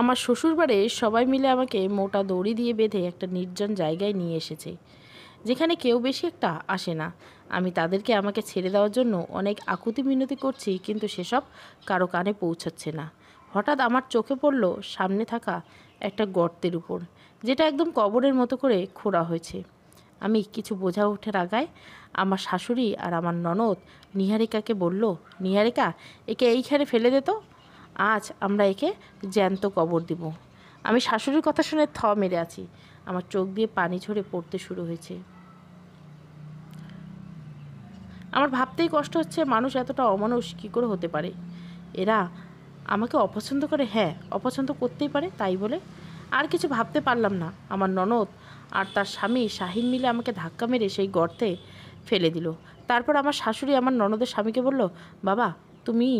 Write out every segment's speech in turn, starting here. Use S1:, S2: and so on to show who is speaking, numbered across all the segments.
S1: আমার শ্বশুরবাড়ে সবাই মিলে আমাকে মোটা দড়ি দিয়ে বেঁধে একটা নির্জন জায়গায় নিয়ে এসেছে যেখানে কেউ বেশি একটা আসে না আমি তাদেরকে আমাকে ছেড়ে দেওয়ার জন্য অনেক আকুতি মিনতি করছি কিন্তু সেসব কারো কানে পৌঁছাচ্ছে না হঠাৎ আমার চোখে পড়ল সামনে থাকা একটা গর্তের উপর যেটা একদম কবরের মতো করে খোঁড়া হয়েছে আমি কিছু বোঝা ওঠার আগায় আমার শাশুড়ি আর আমার ননদ নিহারিকাকে বলল নিহারিকা একে এইখানে ফেলে দে তো আজ আমরা একে জ্যান্ত কবর দিব আমি শাশুড়ির কথা শুনে থ মেরে আছি আমার চোখ দিয়ে পানি ঝরে পড়তে শুরু হয়েছে আমার ভাবতেই কষ্ট হচ্ছে মানুষ এতটা অমানুষ কী করে হতে পারে এরা আমাকে অপছন্দ করে হ্যাঁ অপছন্দ করতেই পারে তাই বলে আর কিছু ভাবতে পারলাম না আমার ননদ আর তার স্বামী শাহিন মিলে আমাকে ধাক্কা মেরে সেই গর্তে ফেলে দিল তারপর আমার শাশুড়ি আমার ননদের স্বামীকে বলল বাবা তুমি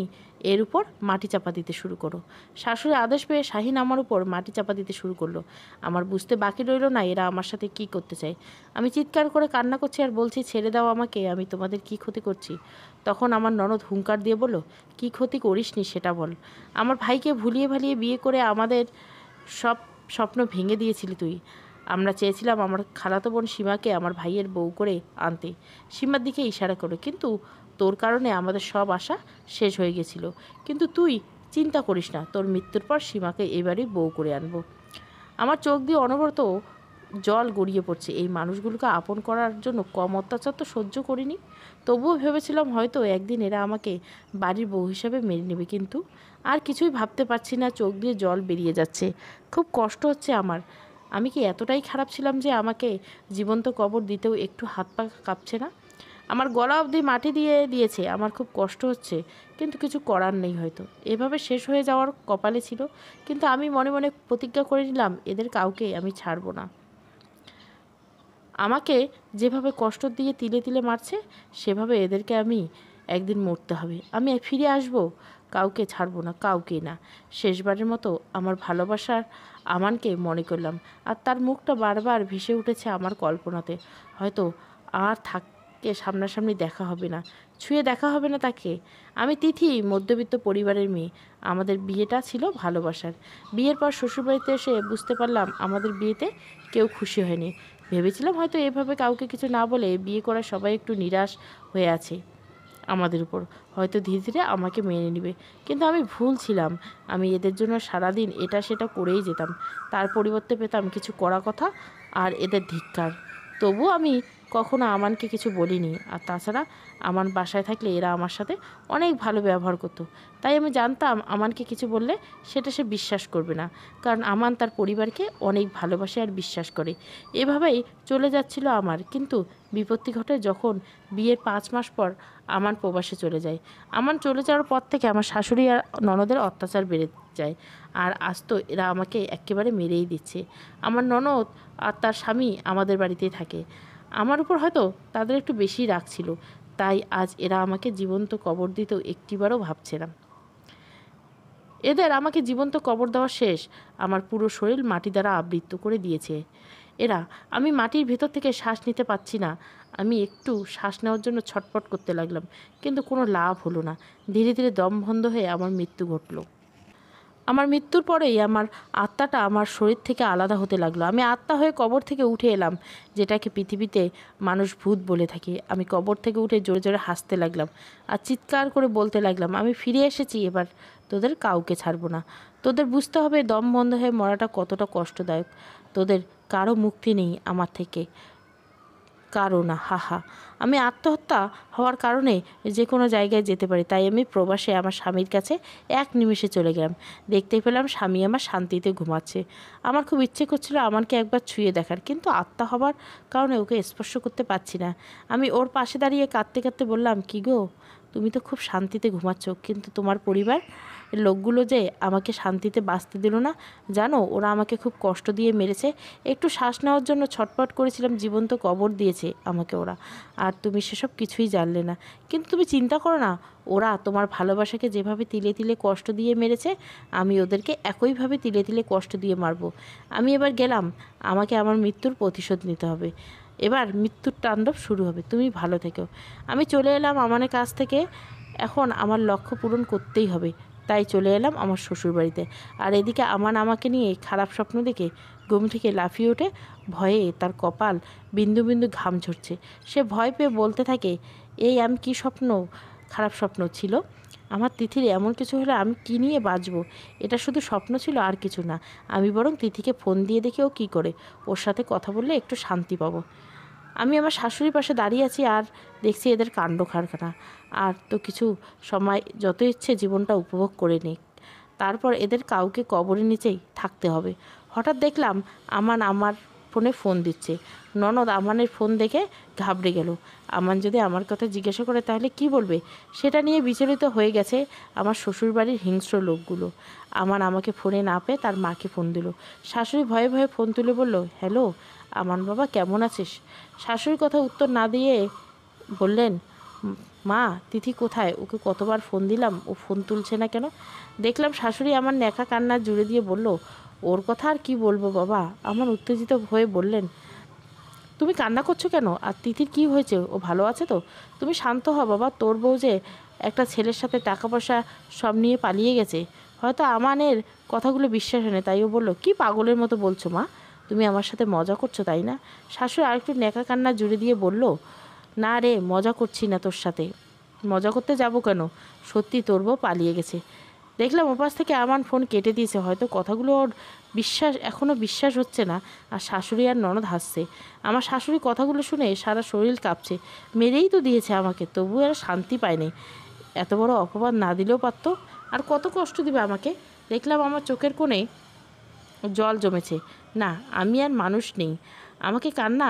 S1: এর উপর মাটি চাপা দিতে শুরু করো শাশুড়ি আদেশ পেয়ে শাহিন আমার উপর মাটি চাপা দিতে শুরু করলো আমার বুঝতে বাকি রইল না এরা আমার সাথে কি করতে চায় আমি চিৎকার করে কান্না করছি আর বলছি ছেড়ে দাও আমাকে আমি তোমাদের কি ক্ষতি করছি তখন আমার ননদ হুঙ্কার দিয়ে বলো কি ক্ষতি করিসনি সেটা বল আমার ভাইকে ভুলিয়ে ভালিয়ে বিয়ে করে আমাদের সব স্বপ্ন ভেঙে দিয়েছিলি তুই আমরা চেয়েছিলাম আমার খালাতো বোন সীমাকে আমার ভাইয়ের বউ করে আনতে সীমার দিকে ইশারা করো কিন্তু তোর কারণে আমাদের সব আশা শেষ হয়ে গেছিল কিন্তু তুই চিন্তা করিস না তোর মৃত্যুর পর সীমাকে এবারই বউ করে আনব আমার চোখ দিয়ে অনবরত জল গড়িয়ে পড়ছে এই মানুষগুলোকে আপন করার জন্য কম অত্যাচার তো সহ্য করিনি তবুও ভেবেছিলাম হয়তো একদিন এরা আমাকে বাড়ির বউ হিসাবে মেনে নেবে কিন্তু আর কিছুই ভাবতে পারছি না চোখ দিয়ে জল বেরিয়ে যাচ্ছে খুব কষ্ট হচ্ছে আমার আমি কি এতটাই খারাপ ছিলাম যে আমাকে জীবন্ত কবর দিতেও একটু হাত পা কাঁপছে না আমার গলা অবধি মাটি দিয়ে দিয়েছে আমার খুব কষ্ট হচ্ছে কিন্তু কিছু করার নেই হয়তো এভাবে শেষ হয়ে যাওয়ার কপালে ছিল কিন্তু আমি মনে মনে প্রতিজ্ঞা করে নিলাম এদের কাউকে আমি ছাড়ব না আমাকে যেভাবে কষ্ট দিয়ে তিলে তিলে মারছে সেভাবে এদেরকে আমি একদিন মরতে হবে আমি ফিরে আসব কাউকে ছাড়বো না কাউকে না শেষবারের মতো আমার ভালোবাসার আমানকে মনে করলাম আর তার মুখটা বারবার ভেসে উঠেছে আমার কল্পনাতে হয়তো আর থাক কে সামনাসামনি দেখা হবে না ছুঁয়ে দেখা হবে না তাকে আমি তিথি মধ্যবিত্ত পরিবারের মেয়ে আমাদের বিয়েটা ছিল ভালোবাসার বিয়ের পর শ্বশুরবাড়িতে এসে বুঝতে পারলাম আমাদের বিয়েতে কেউ খুশি হয়নি ভেবেছিলাম হয়তো এভাবে কাউকে কিছু না বলে বিয়ে করা সবাই একটু নিরাশ হয়ে আছে আমাদের উপর হয়তো ধীরে ধীরে আমাকে মেনে নেবে কিন্তু আমি ভুল ছিলাম আমি এদের জন্য সারাদিন এটা সেটা করেই যেতাম তার পরিবর্তে পেতাম কিছু করা কথা আর এদের ধিক্কার তবু আমি কখনো আমানকে কিছু বলিনি আর তাছাড়া আমান বাসায় থাকলে এরা আমার সাথে অনেক ভালো ব্যবহার করতো তাই আমি জানতাম আমানকে কিছু বললে সেটা সে বিশ্বাস করবে না কারণ আমান তার পরিবারকে অনেক ভালোবাসে আর বিশ্বাস করে এভাবেই চলে যাচ্ছিল আমার কিন্তু বিপত্তি ঘটে যখন বিয়ের পাঁচ মাস পর আমার প্রবাসে চলে যায় আমার চলে যাওয়ার পর থেকে আমার শাশুড়ি আর ননদের অত্যাচার বেড়ে যায় আর আজ তো এরা আমাকে একেবারে মেরেই দিচ্ছে আমার ননদ আর তার স্বামী আমাদের বাড়িতেই থাকে আমার উপর হয়তো তাদের একটু বেশি রাগ ছিল তাই আজ এরা আমাকে জীবন্ত কবর দিতেও একটিবারও ভাবছে না এদের আমাকে জীবন্ত কবর দেওয়া শেষ আমার পুরো শরীর মাটি দ্বারা আবৃত করে দিয়েছে এরা আমি মাটির ভেতর থেকে শ্বাস নিতে পারছি না আমি একটু শ্বাস নেওয়ার জন্য ছটপট করতে লাগলাম কিন্তু কোনো লাভ হলো না ধীরে ধীরে দম বন্ধ হয়ে আমার মৃত্যু ঘটলো আমার মৃত্যুর পরেই আমার আত্মাটা আমার শরীর থেকে আলাদা হতে লাগলো আমি আত্মা হয়ে কবর থেকে উঠে এলাম যেটাকে পৃথিবীতে মানুষ ভূত বলে থাকে আমি কবর থেকে উঠে জোরে জোরে হাসতে লাগলাম আর চিৎকার করে বলতে লাগলাম আমি ফিরে এসেছি এবার তোদের কাউকে ছাড়বো না তোদের বুঝতে হবে দম বন্ধ হয়ে মরাটা কতটা কষ্টদায়ক তোদের কারো মুক্তি নেই আমার থেকে কারো না হাহা আমি আত্মহত্যা হওয়ার কারণে যে কোনো জায়গায় যেতে পারি তাই আমি প্রবাসে আমার স্বামীর কাছে এক নিমেষে চলে গেলাম দেখতে পেলাম স্বামী আমার শান্তিতে ঘুমাচ্ছে আমার খুব ইচ্ছে করছিল আমাকে একবার ছুঁয়ে দেখার কিন্তু আত্মা হবার কারণে ওকে স্পর্শ করতে পারছি না আমি ওর পাশে দাঁড়িয়ে কাঁদতে কাঁদতে বললাম কি গো তুমি তো খুব শান্তিতে ঘুমাচ্ছ কিন্তু তোমার পরিবার লোকগুলো যে আমাকে শান্তিতে বাঁচতে দিল না জানো ওরা আমাকে খুব কষ্ট দিয়ে মেরেছে একটু শ্বাস নেওয়ার জন্য ছটপট করেছিলাম জীবন্ত কবর দিয়েছে আমাকে ওরা আর তুমি সেসব কিছুই জানলে না কিন্তু তুমি চিন্তা করো না ওরা তোমার ভালোবাসাকে যেভাবে তিলে তিলে কষ্ট দিয়ে মেরেছে আমি ওদেরকে একইভাবে তিলে তিলে কষ্ট দিয়ে মারবো আমি এবার গেলাম আমাকে আমার মৃত্যুর প্রতিশোধ নিতে হবে এবার মৃত্যুর তাণ্ডব শুরু হবে তুমি ভালো থেকো আমি চলে এলাম আমার কাছ থেকে এখন আমার লক্ষ্য পূরণ করতেই হবে তাই চলে এলাম আমার শ্বশুরবাড়িতে আর এদিকে আমার আমাকে নিয়ে খারাপ স্বপ্ন দেখে ঘুম থেকে লাফিয়ে ওঠে ভয়ে তার কপাল বিন্দু বিন্দু ঘাম ঝরছে সে ভয় পেয়ে বলতে থাকে এই আমি কি স্বপ্ন খারাপ স্বপ্ন ছিল আমার তিথির এমন কিছু হলে আমি কী নিয়ে বাঁচব এটা শুধু স্বপ্ন ছিল আর কিছু না আমি বরং তিথিকে ফোন দিয়ে দেখে ও কী করে ওর সাথে কথা বললে একটু শান্তি পাবো আমি আমার শাশুড়ির পাশে দাঁড়িয়ে আছি আর দেখছি এদের কাণ্ড কারখানা আর তো কিছু সময় যত ইচ্ছে জীবনটা উপভোগ করে নিক তারপর এদের কাউকে কবরের নিচেই থাকতে হবে হঠাৎ দেখলাম আমান আমার ফোনে ফোন দিচ্ছে ননদ আমানের ফোন দেখে ঘাবড়ে গেল আমান যদি আমার কথা জিজ্ঞাসা করে তাহলে কি বলবে সেটা নিয়ে বিচলিত হয়ে গেছে আমার শ্বশুরবাড়ির হিংস্র লোকগুলো আমার আমাকে ফোনে না পেয়ে তার মাকে ফোন দিল শাশুড়ি ভয়ে ভয়ে ফোন তুলে বলল হ্যালো আমার বাবা কেমন আছিস শাশুড়ি কথা উত্তর না দিয়ে বললেন মা তিথি কোথায় ওকে কতবার ফোন দিলাম ও ফোন তুলছে না কেন দেখলাম শাশুড়ি আমার নেখা কান্না জুড়ে দিয়ে বলল ওর কথা আর কি বলবো বাবা আমার উত্তেজিত হয়ে বললেন তুমি কান্না করছো কেন আর তিথির কি হয়েছে ও ভালো আছে তো তুমি শান্ত হ বাবা তোর বউ যে একটা ছেলের সাথে টাকা পয়সা সব নিয়ে পালিয়ে গেছে হয়তো আমানের কথাগুলো বিশ্বাস হয় না তাই ও বললো কি পাগলের মতো বলছো মা তুমি আমার সাথে মজা করছো তাই না শাশুড়ি আরেকটু নেকা কান্না জুড়ে দিয়ে বলল না রে মজা করছি না তোর সাথে মজা করতে যাব কেন সত্যি তোর বউ পালিয়ে গেছে দেখলাম ওপাশ থেকে আমার ফোন কেটে দিয়েছে হয়তো কথাগুলো ওর বিশ্বাস এখনও বিশ্বাস হচ্ছে না আর শাশুড়ি আর ননদ হাসছে আমার শাশুড়ি কথাগুলো শুনে সারা শরীর কাঁপছে মেরেই তো দিয়েছে আমাকে তবু আর শান্তি পায়নি এত বড় অপবাদ না দিলেও পারতো আর কত কষ্ট দিবে আমাকে দেখলাম আমার চোখের কোণে জল জমেছে না আমি আর মানুষ নেই আমাকে কান্না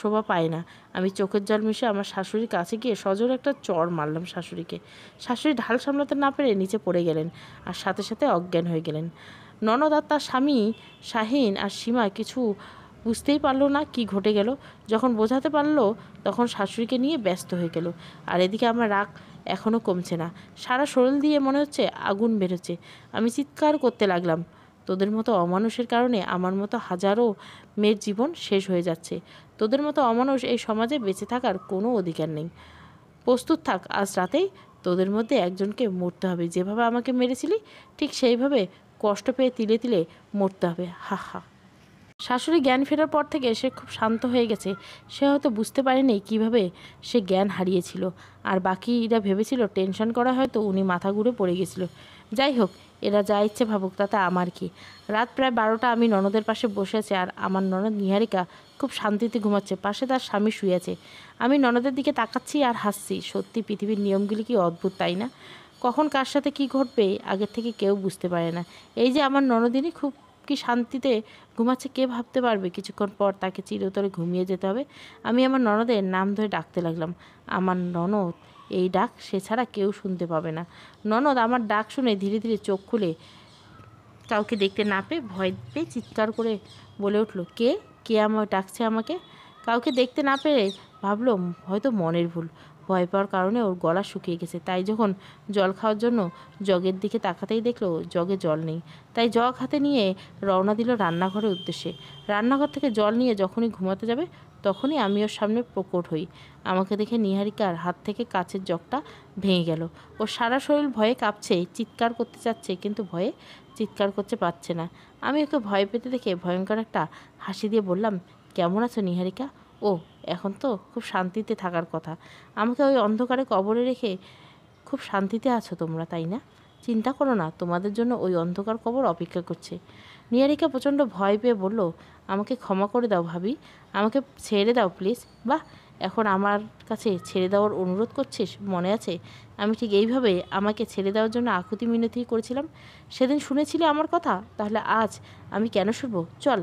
S1: শোভা পায় না আমি চোখের জল মিশে আমার শাশুড়ির কাছে গিয়ে সজোর একটা চর মারলাম শাশুড়িকে শাশুড়ি ঢাল সামলাতে না পেরে নিচে পড়ে গেলেন আর সাথে সাথে অজ্ঞান হয়ে গেলেন ননদ আর তার স্বামী শাহিন আর সীমা কিছু বুঝতেই পারলো না কি ঘটে গেল যখন বোঝাতে পারলো তখন শাশুড়িকে নিয়ে ব্যস্ত হয়ে গেল আর এদিকে আমার রাগ এখনও কমছে না সারা শরীর দিয়ে মনে হচ্ছে আগুন বেরোচ্ছে আমি চিৎকার করতে লাগলাম তোদের মতো অমানুষের কারণে আমার মতো হাজারো মেয়ের জীবন শেষ হয়ে যাচ্ছে তোদের মতো অমানুষ এই সমাজে বেঁচে থাকার কোনো অধিকার নেই প্রস্তুত থাক আজ রাতেই তোদের মধ্যে একজনকে মরতে হবে যেভাবে আমাকে মেরেছিলি ঠিক সেইভাবে কষ্ট পেয়ে তিলে তিলে মরতে হবে হা হা শাশুড়ি জ্ঞান ফেরার পর থেকে সে খুব শান্ত হয়ে গেছে সে হয়তো বুঝতে পারেনি কিভাবে সে জ্ঞান হারিয়েছিল আর বাকিরা ভেবেছিল টেনশন করা হয়তো উনি মাথা ঘুরে পড়ে গেছিল যাই হোক এরা যা ইচ্ছে ভাবুক তাতে আমার কি রাত প্রায় বারোটা আমি ননদের পাশে বসে আছি আর আমার ননদ নিহারিকা খুব শান্তিতে ঘুমাচ্ছে পাশে তার স্বামী শুয়েছে আমি ননদের দিকে তাকাচ্ছি আর হাসছি সত্যি পৃথিবীর নিয়মগুলি কি অদ্ভুত তাই না কখন কার সাথে কি ঘটবে আগের থেকে কেউ বুঝতে পারে না এই যে আমার ননদিনী খুব কি শান্তিতে ঘুমাচ্ছে কে ভাবতে পারবে কিছুক্ষণ পর তাকে চিরতরে ঘুমিয়ে যেতে হবে আমি আমার ননদের নাম ধরে ডাকতে লাগলাম আমার ননদ এই ডাক সে ছাড়া কেউ শুনতে পাবে না ননদ আমার ডাক শুনে ধীরে ধীরে চোখ খুলে কাউকে দেখতে না পেয়ে ভয় পেয়ে চিৎকার করে বলে উঠল কে কে আমার ডাকছে আমাকে কাউকে দেখতে না পেরে ভাবলো হয়তো মনের ভুল ভয় পাওয়ার কারণে ওর গলা শুকিয়ে গেছে তাই যখন জল খাওয়ার জন্য জগের দিকে তাকাতেই দেখলো জগে জল নেই তাই জগ হাতে নিয়ে রওনা দিল রান্নাঘরের উদ্দেশ্যে রান্নাঘর থেকে জল নিয়ে যখনই ঘুমাতে যাবে তখনই আমি ওর সামনে প্রকট হই আমাকে দেখে নিহারিকার হাত থেকে কাছের জগটা ভেঙে গেল ও সারা শরীর ভয়ে কাঁপছে চিৎকার করতে চাচ্ছে কিন্তু ভয়ে চিৎকার করতে পারছে না আমি ওকে ভয় পেতে দেখে ভয়ঙ্কর একটা হাসি দিয়ে বললাম কেমন আছো নিহারিকা ও এখন তো খুব শান্তিতে থাকার কথা আমাকে ওই অন্ধকারে কবরে রেখে খুব শান্তিতে আছো তোমরা তাই না চিন্তা করো না তোমাদের জন্য ওই অন্ধকার কবর অপেক্ষা করছে নিয়ারিকা প্রচণ্ড ভয় পেয়ে বলল আমাকে ক্ষমা করে দাও ভাবি আমাকে ছেড়ে দাও প্লিজ বা এখন আমার কাছে ছেড়ে দেওয়ার অনুরোধ করছিস মনে আছে আমি ঠিক এইভাবে আমাকে ছেড়ে দেওয়ার জন্য আকুতি মিনতি করেছিলাম সেদিন শুনেছিলে আমার কথা তাহলে আজ আমি কেন শুনব চল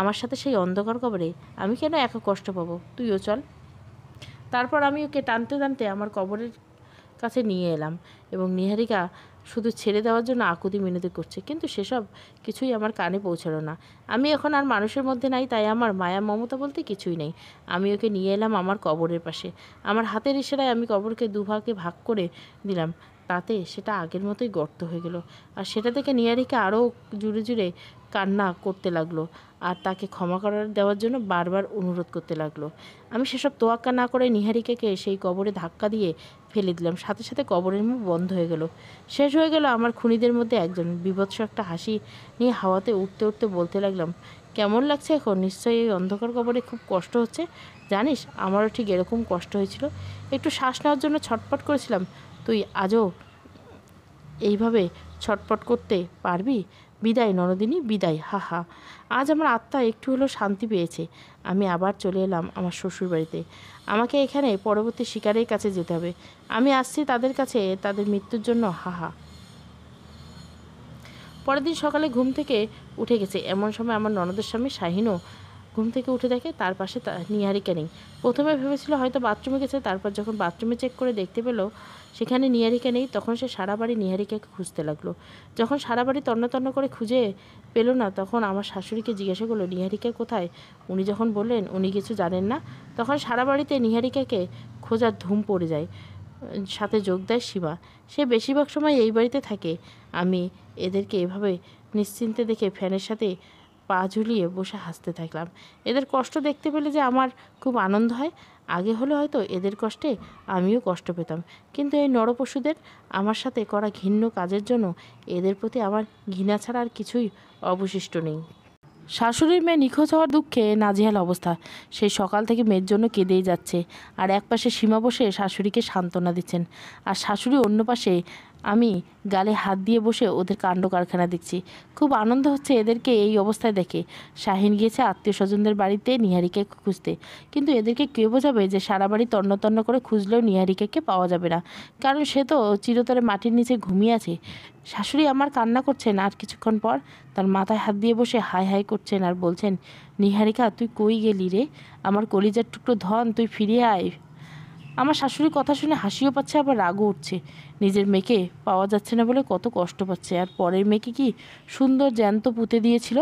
S1: আমার সাথে সেই অন্ধকার কবরে আমি কেন একা কষ্ট পাবো তুইও চল তারপর আমি ওকে টানতে টানতে আমার কবরের কাছে নিয়ে এলাম এবং নিহারিকা শুধু ছেড়ে দেওয়ার জন্য আকুতি মিনতি করছে কিন্তু সেসব কিছুই আমার কানে পৌঁছালো না আমি এখন আর মানুষের মধ্যে নাই তাই আমার মায়া মমতা বলতে কিছুই নেই আমি ওকে নিয়ে এলাম আমার কবরের পাশে আমার হাতের ইশারায় আমি কবরকে দুভাগে ভাগ করে দিলাম তাতে সেটা আগের মতোই গর্ত হয়ে গেল আর সেটা থেকে নিয়ারিকে আরও জুড়ে জুড়ে কান্না করতে লাগলো আর তাকে ক্ষমা করার দেওয়ার জন্য বারবার অনুরোধ করতে লাগলো আমি সেসব তোয়াক্কা না করে নিহারিকাকে সেই কবরে ধাক্কা দিয়ে ফেলে দিলাম সাথে সাথে কবরের মুখ বন্ধ হয়ে গেল শেষ হয়ে গেল আমার খুনিদের মধ্যে একজন বিভৎস একটা হাসি নিয়ে হাওয়াতে উঠতে উঠতে বলতে লাগলাম কেমন লাগছে এখন নিশ্চয়ই এই অন্ধকার কবরে খুব কষ্ট হচ্ছে জানিস আমারও ঠিক এরকম কষ্ট হয়েছিল একটু শ্বাস নেওয়ার জন্য ছটপট করেছিলাম তুই আজও এইভাবে ছটপট করতে পারবি বিদায় নরদিনী বিদায় হা হা আজ আমার আত্মা একটু হলেও শান্তি পেয়েছে আমি আবার চলে এলাম আমার শ্বশুরবাড়িতে আমাকে এখানে পরবর্তী শিকারের কাছে যেতে হবে আমি আসছি তাদের কাছে তাদের মৃত্যুর জন্য হা হা পরের দিন সকালে ঘুম থেকে উঠে গেছে এমন সময় আমার ননদের স্বামী শাহিনও ঘুম থেকে উঠে দেখে তার পাশে নিহারিকা নেই প্রথমে ভেবেছিল হয়তো বাথরুমে গেছে তারপর যখন বাথরুমে চেক করে দেখতে পেল সেখানে নিহারিকা নেই তখন সে সারা বাড়ি নিহারিকাকে খুঁজতে লাগলো যখন সারা বাড়ি তন্নতন্ন করে খুঁজে পেল না তখন আমার শাশুড়িকে জিজ্ঞাসা করলো নিহারিকা কোথায় উনি যখন বললেন উনি কিছু জানেন না তখন সারা বাড়িতে নিহারিকাকে খোঁজার ধুম পড়ে যায় সাথে যোগ দেয় শিবা সে বেশিরভাগ সময় এই বাড়িতে থাকে আমি এদেরকে এভাবে নিশ্চিন্তে দেখে ফ্যানের সাথে পা ঝুলিয়ে বসে হাসতে থাকলাম এদের কষ্ট দেখতে পেলে যে আমার খুব আনন্দ হয় আগে হলে হয়তো এদের কষ্টে আমিও কষ্ট পেতাম কিন্তু এই নরপশুদের আমার সাথে করা ঘৃণ্য কাজের জন্য এদের প্রতি আমার ঘৃণা ছাড়া আর কিছুই অবশিষ্ট নেই শাশুড়ির মেয়ে নিখোঁজ হওয়ার দুঃখে নাজেহাল অবস্থা সেই সকাল থেকে মেয়ের জন্য কেঁদেই যাচ্ছে আর এক পাশে সীমা বসে শাশুড়িকে সান্ত্বনা দিচ্ছেন আর শাশুড়ি অন্য পাশে আমি গালে হাত দিয়ে বসে ওদের কাণ্ড কারখানা দেখছি খুব আনন্দ হচ্ছে এদেরকে এই অবস্থায় দেখে শাহিন গিয়েছে আত্মীয় স্বজনদের বাড়িতে নিহারিকে খুঁজতে কিন্তু এদেরকে কে বোঝাবে যে সারা বাড়ি তন্নতন্ন করে খুঁজলেও নিহারিকাকে পাওয়া যাবে না কারণ সে তো চিরতরে মাটির নিচে ঘুমিয়ে আছে শাশুড়ি আমার কান্না করছেন আর কিছুক্ষণ পর তার মাথায় হাত দিয়ে বসে হাই হাই করছেন আর বলছেন নিহারিকা তুই কই গেলি রে আমার কলিজার টুকরো ধন তুই ফিরিয়ে আয় আমার শাশুড়ি কথা শুনে হাসিও পাচ্ছে আবার রাগও উঠছে নিজের মেয়েকে পাওয়া যাচ্ছে না বলে কত কষ্ট পাচ্ছে আর পরের মেয়েকে কি সুন্দর জ্যান্ত পুঁতে দিয়েছিল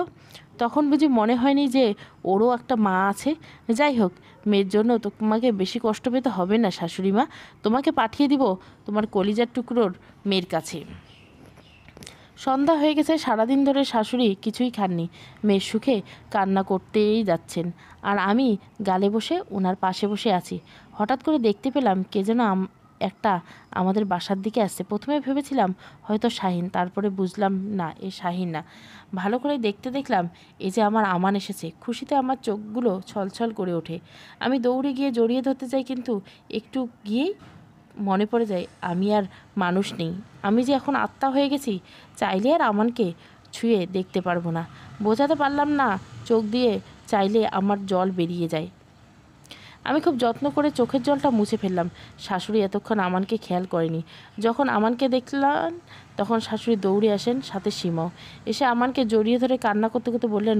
S1: তখন বুঝি মনে হয়নি যে ওরও একটা মা আছে যাই হোক মেয়ের জন্য তোমাকে বেশি কষ্ট পেতে হবে না শাশুড়ি মা তোমাকে পাঠিয়ে দিব তোমার কলিজার টুকরোর মেয়ের কাছে সন্ধ্যা হয়ে গেছে সারাদিন ধরে শাশুড়ি কিছুই খাননি মেয়ের সুখে কান্না করতেই যাচ্ছেন আর আমি গালে বসে ওনার পাশে বসে আছি হঠাৎ করে দেখতে পেলাম কে যেন একটা আমাদের বাসার দিকে আসছে প্রথমে ভেবেছিলাম হয়তো শাহিন তারপরে বুঝলাম না এ শাহিন না ভালো করে দেখতে দেখলাম এ যে আমার আমান এসেছে খুশিতে আমার চোখগুলো ছলছল করে ওঠে আমি দৌড়ে গিয়ে জড়িয়ে ধরতে চাই কিন্তু একটু গিয়েই মনে পড়ে যায় আমি আর মানুষ নেই আমি যে এখন আত্মা হয়ে গেছি চাইলে আর আমানকে ছুঁয়ে দেখতে পারবো না বোঝাতে পারলাম না চোখ দিয়ে চাইলে আমার জল বেরিয়ে যায় আমি খুব যত্ন করে চোখের জলটা মুছে ফেললাম শাশুড়ি এতক্ষণ আমানকে খেয়াল করেনি যখন আমানকে দেখলাম তখন শাশুড়ি দৌড়ে আসেন সাথে সীমাও এসে আমানকে জড়িয়ে ধরে কান্না করতে করতে বললেন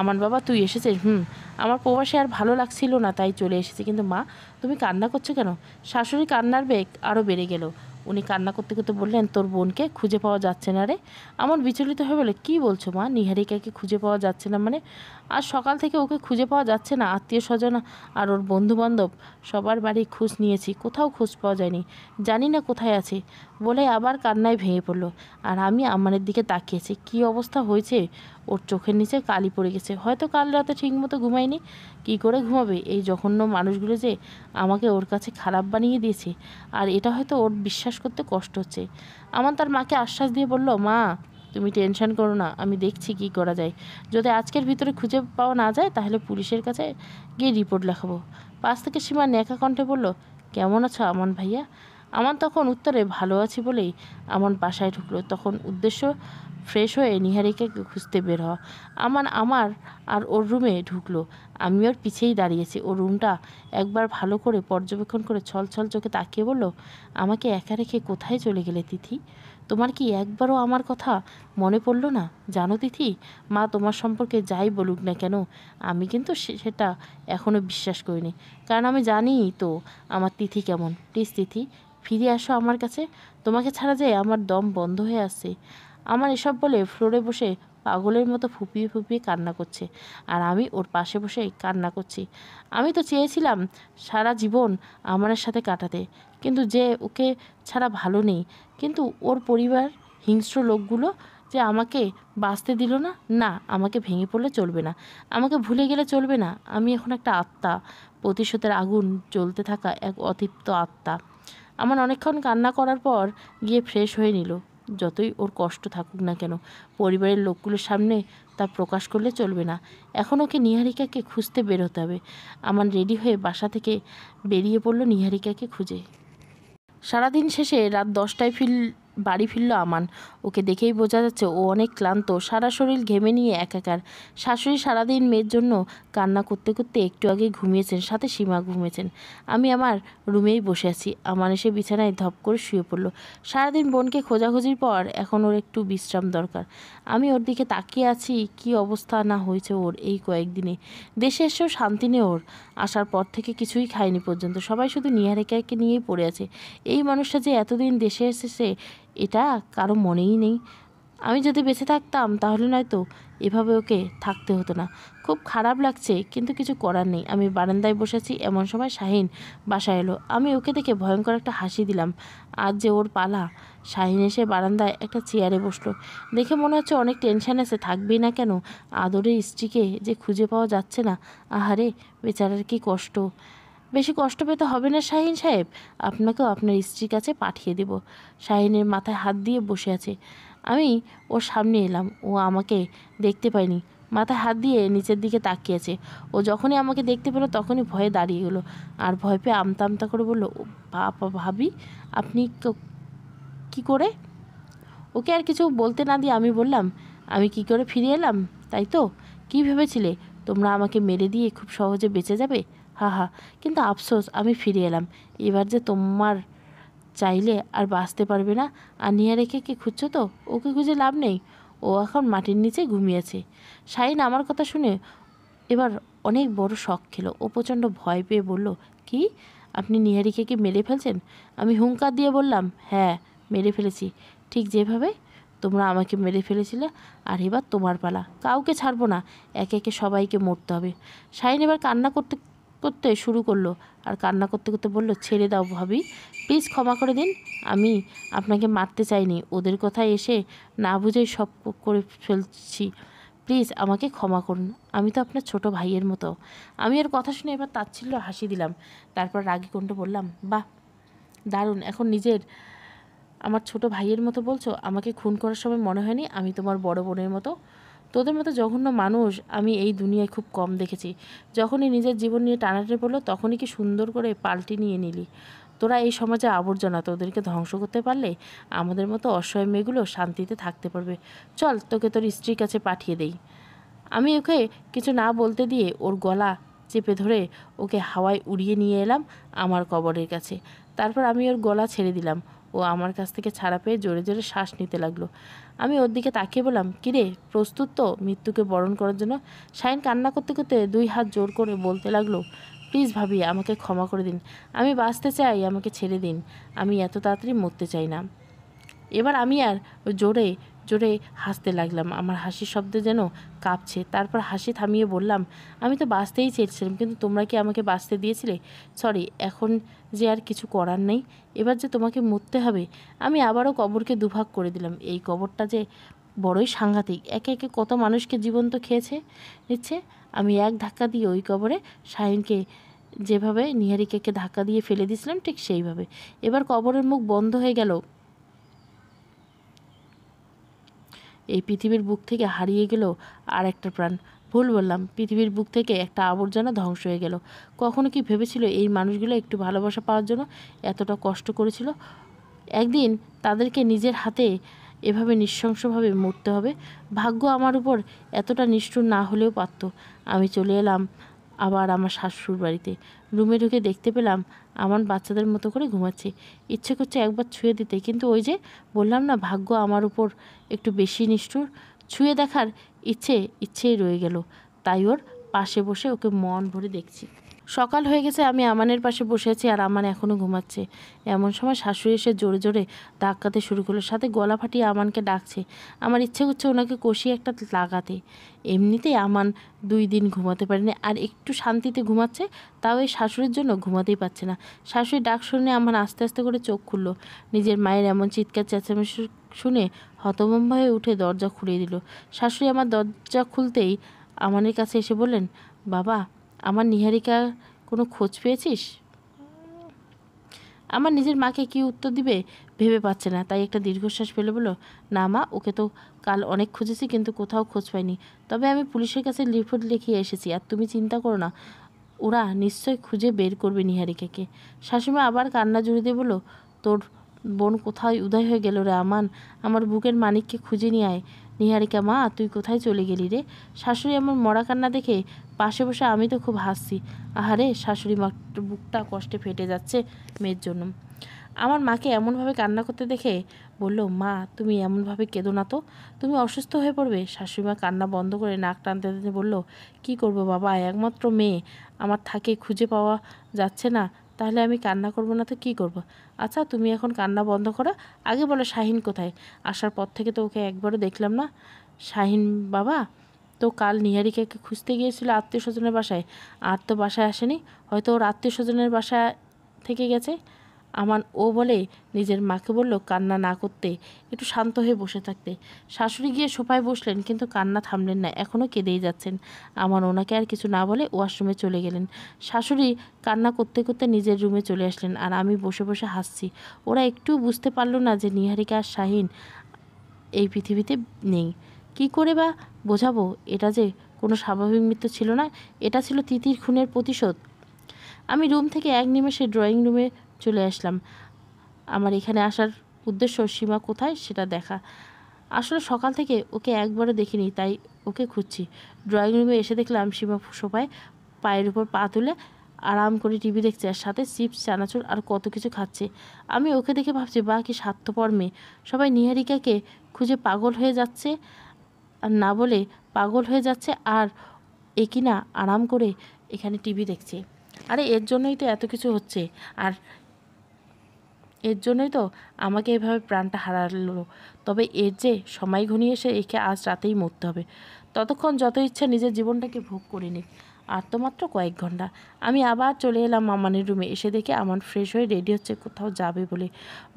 S1: আমান বাবা তুই এসেছিস হুম আমার প্রবাসে আর ভালো লাগছিল না তাই চলে এসেছি কিন্তু মা তুমি কান্না করছো কেন শাশুড়ি কান্নার বেগ আরও বেড়ে গেল উনি কান্না করতে করতে বললেন তোর বোনকে খুঁজে পাওয়া যাচ্ছে না রে আমার বিচলিত হয়ে বলে কী বলছো মা নিহারিকাকে খুঁজে পাওয়া যাচ্ছে না মানে আর সকাল থেকে ওকে খুঁজে পাওয়া যাচ্ছে না আত্মীয় স্বজন আর ওর বন্ধুবান্ধব সবার বাড়ি খোঁজ নিয়েছি কোথাও খোঁজ পাওয়া যায়নি জানি না কোথায় আছে বলে আবার কান্নায় ভেঙে পড়লো আর আমি আমানের দিকে তাকিয়েছি কি অবস্থা হয়েছে ওর চোখের নিচে কালি পড়ে গেছে হয়তো কাল রাতে ঠিকমতো ঘুমায়নি কি করে ঘুমাবে এই জঘন্য মানুষগুলো যে আমাকে ওর কাছে খারাপ বানিয়ে দিয়েছে আর এটা হয়তো ওর বিশ্বাস করতে কষ্ট হচ্ছে আমার তার মাকে আশ্বাস দিয়ে বলল মা তুমি টেনশন করো না আমি দেখছি কি করা যায় যদি আজকের ভিতরে খুঁজে পাওয়া না যায় তাহলে পুলিশের কাছে গিয়ে রিপোর্ট লেখাবো পাশ থেকে সীমা নেকা কণ্ঠে বলল কেমন আছো আমন ভাইয়া আমার তখন উত্তরে ভালো আছি বলেই আমন বাসায় ঢুকলো তখন উদ্দেশ্য ফ্রেশ হয়ে নিহারিকে খুঁজতে বের হওয়া আমার আমার আর ওর রুমে ঢুকলো আমি ওর পিছেই দাঁড়িয়েছি ওর রুমটা একবার ভালো করে পর্যবেক্ষণ করে ছলছল চোখে তাকিয়ে বলল আমাকে একা রেখে কোথায় চলে গেলে তিথি তোমার কি একবারও আমার কথা মনে পড়লো না জানো তিথি মা তোমার সম্পর্কে যাই বলুক না কেন আমি কিন্তু সেটা এখনও বিশ্বাস করিনি কারণ আমি জানি তো আমার তিথি কেমন প্লিজ তিথি ফিরে আসো আমার কাছে তোমাকে ছাড়া যে আমার দম বন্ধ হয়ে আছে আমার এসব বলে ফ্লোরে বসে পাগলের মতো ফুপিয়ে ফুপিয়ে কান্না করছে আর আমি ওর পাশে বসে কান্না করছি আমি তো চেয়েছিলাম সারা জীবন আমার সাথে কাটাতে কিন্তু যে ওকে ছাড়া ভালো নেই কিন্তু ওর পরিবার হিংস্র লোকগুলো যে আমাকে বাঁচতে দিল না না আমাকে ভেঙে পড়লে চলবে না আমাকে ভুলে গেলে চলবে না আমি এখন একটা আত্মা প্রতিশোধের আগুন জ্বলতে থাকা এক অতিপ্ত আত্মা আমার অনেকক্ষণ কান্না করার পর গিয়ে ফ্রেশ হয়ে নিল যতই ওর কষ্ট থাকুক না কেন পরিবারের লোকগুলোর সামনে তা প্রকাশ করলে চলবে না এখন ওকে নিহারিকাকে খুঁজতে বের হতে হবে আমার রেডি হয়ে বাসা থেকে বেরিয়ে পড়ল নিহারিকাকে খুঁজে সারাদিন শেষে রাত দশটায় ফিল বাড়ি ফিরল আমান ওকে দেখেই বোঝা যাচ্ছে ও অনেক ক্লান্ত সারা শরীর ঘেমে নিয়ে একাকার শাশুড়ি সারাদিন মেয়ের জন্য কান্না করতে করতে একটু আগে ঘুমিয়েছেন সাথে সীমা ঘুমিয়েছেন আমি আমার রুমেই বসে আছি আমার এসে বিছানায় ধপ করে শুয়ে পড়লো সারাদিন বোনকে খোঁজাখুঁজির পর এখন ওর একটু বিশ্রাম দরকার আমি ওর দিকে তাকিয়ে আছি কি অবস্থা না হয়েছে ওর এই কয়েকদিনে দেশে এসেও শান্তি নেই ওর আসার পর থেকে কিছুই খায়নি পর্যন্ত সবাই শুধু নিহারিকাকে নিয়েই পড়ে আছে এই মানুষটা যে এতদিন দেশে এসেছে এটা কারো মনেই নেই আমি যদি বেঁচে থাকতাম তাহলে নয়তো এভাবে ওকে থাকতে হতো না খুব খারাপ লাগছে কিন্তু কিছু করার নেই আমি বারান্দায় বসেছি এমন সময় শাহিন বাসায় এলো আমি ওকে দেখে ভয়ঙ্কর একটা হাসি দিলাম আজ যে ওর পালা শাহিন এসে বারান্দায় একটা চেয়ারে বসলো দেখে মনে হচ্ছে অনেক টেনশান আছে থাকবেই না কেন আদরের স্ত্রীকে যে খুঁজে পাওয়া যাচ্ছে না আহারে বেচারার কি কষ্ট বেশি কষ্ট পেতে হবে না শাহিন সাহেব আপনাকেও আপনার স্ত্রীর কাছে পাঠিয়ে দেব শাহিনের মাথায় হাত দিয়ে বসে আছে আমি ওর সামনে এলাম ও আমাকে দেখতে পায়নি মাথায় হাত দিয়ে নিচের দিকে তাকিয়েছে ও যখনই আমাকে দেখতে পেলো তখনই ভয়ে দাঁড়িয়ে গেলো আর ভয় পেয়ে আমতা আমতা করে বললো ও বাপা ভাবি আপনি কি করে ওকে আর কিছু বলতে না দিয়ে আমি বললাম আমি কি করে ফিরে এলাম তাই তো কি ভেবেছিলে তোমরা আমাকে মেরে দিয়ে খুব সহজে বেঁচে যাবে হাহা কিন্তু আফসোস আমি ফিরে এলাম এবার যে তোমার চাইলে আর বাঁচতে পারবে না আর রেখে কি খুঁজছো তো ওকে খুঁজে লাভ নেই ও এখন মাটির নিচে ঘুমিয়েছে শাইন আমার কথা শুনে এবার অনেক বড় শখ খেলো ও প্রচণ্ড ভয় পেয়ে বলল কি আপনি নিহারিকে কি মেরে ফেলছেন আমি হুঙ্কার দিয়ে বললাম হ্যাঁ মেরে ফেলেছি ঠিক যেভাবে তোমরা আমাকে মেরে ফেলেছিলে আর এবার তোমার পালা কাউকে ছাড়বো না একে একে সবাইকে মরতে হবে শাইন এবার কান্না করতে করতে শুরু করলো আর কান্না করতে করতে বলল ছেড়ে দাও ভাবি প্লিজ ক্ষমা করে দিন আমি আপনাকে মারতে চাইনি ওদের কথায় এসে না বুঝেই সব করে ফেলছি প্লিজ আমাকে ক্ষমা করুন আমি তো আপনার ছোট ভাইয়ের মতো আমি আর কথা শুনে এবার তাচ্ছিল্য হাসি দিলাম তারপর রাগি কণ্ঠ বললাম বাহ দারুণ এখন নিজের আমার ছোট ভাইয়ের মতো বলছো আমাকে খুন করার সময় মনে হয়নি আমি তোমার বড় বোনের মতো তোদের মতো জঘন্য মানুষ আমি এই দুনিয়ায় খুব কম দেখেছি যখনই নিজের জীবন নিয়ে টানাটানি পড়লো তখনই কি সুন্দর করে পাল্টি নিয়ে নিলি তোরা এই সমাজে আবর্জনা তোদেরকে ধ্বংস করতে পারলে আমাদের মতো অসহায় মেয়েগুলো শান্তিতে থাকতে পারবে চল তোকে তোর স্ত্রীর কাছে পাঠিয়ে দেই আমি ওকে কিছু না বলতে দিয়ে ওর গলা চেপে ধরে ওকে হাওয়ায় উড়িয়ে নিয়ে এলাম আমার কবরের কাছে তারপর আমি ওর গলা ছেড়ে দিলাম ও আমার কাছ থেকে ছাড়া পেয়ে জোরে জোরে শ্বাস নিতে লাগলো আমি ওর দিকে তাকিয়ে বললাম কিরে প্রস্তুত তো মৃত্যুকে বরণ করার জন্য শাইন কান্না করতে করতে দুই হাত জোর করে বলতে লাগলো প্লিজ ভাবি আমাকে ক্ষমা করে দিন আমি বাঁচতে চাই আমাকে ছেড়ে দিন আমি এত তাড়াতাড়ি মরতে চাই না এবার আমি আর জোরে জোরে হাসতে লাগলাম আমার হাসির শব্দে যেন কাঁপছে তারপর হাসি থামিয়ে বললাম আমি তো বাঁচতেই চেয়েছিলাম কিন্তু তোমরা কি আমাকে বাঁচতে দিয়েছিলে সরি এখন যে আর কিছু করার নেই এবার যে তোমাকে মরতে হবে আমি আবারও কবরকে দুভাগ করে দিলাম এই কবরটা যে বড়ই সাংঘাতিক একে একে কত মানুষকে জীবন্ত খেয়েছে নিচ্ছে আমি এক ধাক্কা দিয়ে ওই কবরে শাহিনকে যেভাবে নিহারিকাকে ধাক্কা দিয়ে ফেলে দিয়েছিলাম ঠিক সেইভাবে এবার কবরের মুখ বন্ধ হয়ে গেল এই পৃথিবীর বুক থেকে হারিয়ে গেল আর একটা প্রাণ ভুল বললাম পৃথিবীর বুক থেকে একটা আবর্জনা ধ্বংস হয়ে গেল কখনো কি ভেবেছিল এই মানুষগুলো একটু ভালোবাসা পাওয়ার জন্য এতটা কষ্ট করেছিল একদিন তাদেরকে নিজের হাতে এভাবে নৃশংসভাবে মরতে হবে ভাগ্য আমার উপর এতটা নিষ্ঠুর না হলেও পারত আমি চলে এলাম আবার আমার শাশুর বাড়িতে রুমে ঢুকে দেখতে পেলাম আমার বাচ্চাদের মতো করে ঘুমাচ্ছে ইচ্ছে করছে একবার ছুঁয়ে দিতে কিন্তু ওই যে বললাম না ভাগ্য আমার উপর একটু বেশি নিষ্ঠুর ছুঁয়ে দেখার ইচ্ছে ইচ্ছেই রয়ে গেল তাই ওর পাশে বসে ওকে মন ভরে দেখছি সকাল হয়ে গেছে আমি আমানের পাশে বসে আছি আর আমান এখনও ঘুমাচ্ছে এমন সময় শাশুড়ি এসে জোরে জোরে ধাক্কাতে শুরু করলো সাথে গলা ফাটিয়ে আমানকে ডাকছে আমার ইচ্ছে করছে ওনাকে কষিয়ে একটা লাগাতে এমনিতেই আমান দুই দিন ঘুমাতে পারেনি আর একটু শান্তিতে ঘুমাচ্ছে তাও এই শাশুড়ির জন্য ঘুমাতেই পারছে না শাশুড়ি ডাক শুনে আমার আস্তে আস্তে করে চোখ খুললো নিজের মায়ের এমন চিৎকার চেঁচামেচি শুনে হতভম্ব হয়ে উঠে দরজা খুলে দিল শাশুড়ি আমার দরজা খুলতেই আমানের কাছে এসে বললেন বাবা আমার নিহারিকা কোনো খোঁজ পেয়েছিস আমার নিজের মাকে কি উত্তর দিবে ভেবে পাচ্ছে না তাই একটা দীর্ঘশ্বাস ফেলে বলো না মা ওকে তো কাল অনেক খুঁজেছি কিন্তু কোথাও খোঁজ পাইনি তবে আমি পুলিশের কাছে রিপোর্ট লিখিয়ে এসেছি আর তুমি চিন্তা করো না ওরা নিশ্চয় খুঁজে বের করবে নিহারিকাকে শাশুমা আবার কান্না জুড়ে দিয়ে বলো তোর বোন কোথায় উদয় হয়ে গেল রে আমান আমার বুকের মানিককে খুঁজে নিয়ে আয় নিহারিকা মা তুই কোথায় চলে গেলি রে শাশুড়ি আমার মরা কান্না দেখে পাশে বসে আমি তো খুব হাসছি আহারে শাশুড়ি মা বুকটা কষ্টে ফেটে যাচ্ছে মেয়ের জন্য আমার মাকে এমনভাবে কান্না করতে দেখে বলল মা তুমি এমনভাবে কেঁদো না তো তুমি অসুস্থ হয়ে পড়বে শাশুড়ি মা কান্না বন্ধ করে নাক টানতে টানতে বলল কি করব বাবা একমাত্র মেয়ে আমার থাকে খুঁজে পাওয়া যাচ্ছে না তাহলে আমি কান্না করব না তো কি করব। আচ্ছা তুমি এখন কান্না বন্ধ করো আগে বলো শাহিন কোথায় আসার পর থেকে তো ওকে একবারও দেখলাম না শাহিন বাবা তো কাল নিহারিকে খুঁজতে গিয়েছিল আত্মীয় স্বজনের বাসায় আর তো বাসায় আসেনি হয়তো ওর আত্মীয় স্বজনের বাসা থেকে গেছে আমান ও বলে নিজের মাকে বলল কান্না না করতে একটু শান্ত হয়ে বসে থাকতে শাশুড়ি গিয়ে সোফায় বসলেন কিন্তু কান্না থামলেন না এখনও কেঁদেই যাচ্ছেন আমান ওনাকে আর কিছু না বলে ওয়াশরুমে চলে গেলেন শাশুড়ি কান্না করতে করতে নিজের রুমে চলে আসলেন আর আমি বসে বসে হাসছি ওরা একটু বুঝতে পারলো না যে নিহারিকা আর শাহিন এই পৃথিবীতে নেই কি করে বা বোঝাবো এটা যে কোনো স্বাভাবিক মৃত্যু ছিল না এটা ছিল তিতির খুনের প্রতিশোধ আমি রুম থেকে এক নিমেষে ড্রয়িং রুমে চলে আসলাম আমার এখানে আসার উদ্দেশ্য সীমা কোথায় সেটা দেখা আসলে সকাল থেকে ওকে একবারও দেখিনি তাই ওকে খুঁজছি ড্রয়িং রুমে এসে দেখলাম সীমা সোফায় পায়ের উপর পা তুলে আরাম করে টিভি দেখছে আর সাথে চিপস চানাচুর আর কত কিছু খাচ্ছে আমি ওকে দেখে ভাবছি বা কি স্বার্থপর মেয়ে সবাই নিহারিকাকে খুঁজে পাগল হয়ে যাচ্ছে আর না বলে পাগল হয়ে যাচ্ছে আর এ কিনা আরাম করে এখানে টিভি দেখছে আরে এর জন্যই তো এত কিছু হচ্ছে আর এর জন্যই তো আমাকে এভাবে প্রাণটা হারালো তবে এর যে সময় ঘনিয়ে এসে একে আজ রাতেই মরতে হবে ততক্ষণ যত ইচ্ছা নিজের জীবনটাকে ভোগ করে নিক আর তো মাত্র কয়েক ঘন্টা আমি আবার চলে এলাম মামানের রুমে এসে দেখে আমার ফ্রেশ হয়ে রেডি হচ্ছে কোথাও যাবে বলে